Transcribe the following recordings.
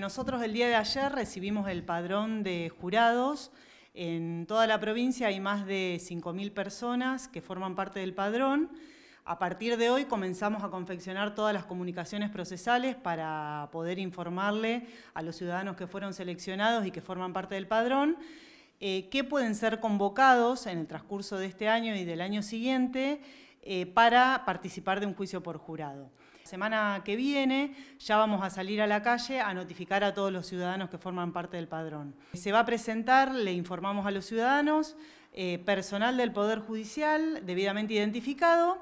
Nosotros el día de ayer recibimos el padrón de jurados. En toda la provincia hay más de 5.000 personas que forman parte del padrón. A partir de hoy comenzamos a confeccionar todas las comunicaciones procesales para poder informarle a los ciudadanos que fueron seleccionados y que forman parte del padrón eh, que pueden ser convocados en el transcurso de este año y del año siguiente eh, para participar de un juicio por jurado semana que viene ya vamos a salir a la calle a notificar a todos los ciudadanos que forman parte del padrón. Se va a presentar, le informamos a los ciudadanos, eh, personal del Poder Judicial debidamente identificado,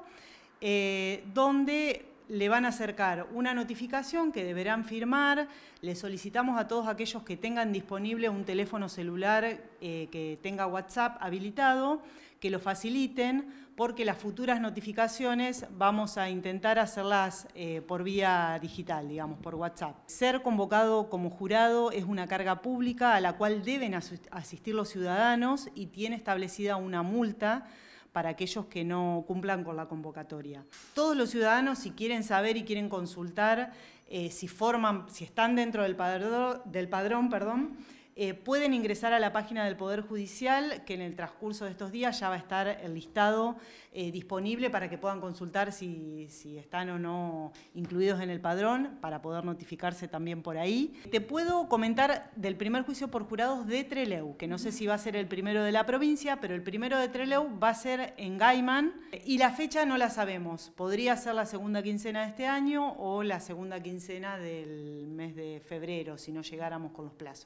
eh, donde le van a acercar una notificación que deberán firmar. Le solicitamos a todos aquellos que tengan disponible un teléfono celular eh, que tenga WhatsApp habilitado, que lo faciliten, porque las futuras notificaciones vamos a intentar hacerlas eh, por vía digital, digamos, por WhatsApp. Ser convocado como jurado es una carga pública a la cual deben asistir los ciudadanos y tiene establecida una multa para aquellos que no cumplan con la convocatoria. Todos los ciudadanos, si quieren saber y quieren consultar, eh, si forman, si están dentro del padrón, del padrón perdón, eh, pueden ingresar a la página del Poder Judicial, que en el transcurso de estos días ya va a estar el listado eh, disponible para que puedan consultar si, están o no incluidos en el padrón, para poder notificarse también por ahí. Te puedo comentar del primer juicio por jurados de Treleu, que no sé si va a ser el primero de la provincia, pero el primero de Treleu va a ser en Gaiman y la fecha no la sabemos. Podría ser la segunda quincena de este año o la segunda quincena del mes de febrero, si no llegáramos con los plazos.